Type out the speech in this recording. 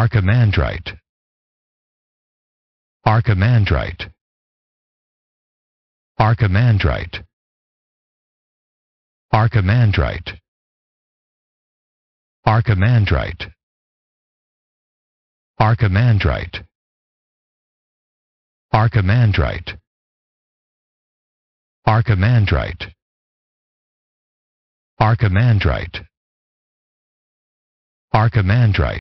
Archimandrite Archimandrite Archimandrite Archimandrite Archimandrite Archimandrite Archimandrite Archimandrite Archimandrite Archimandrite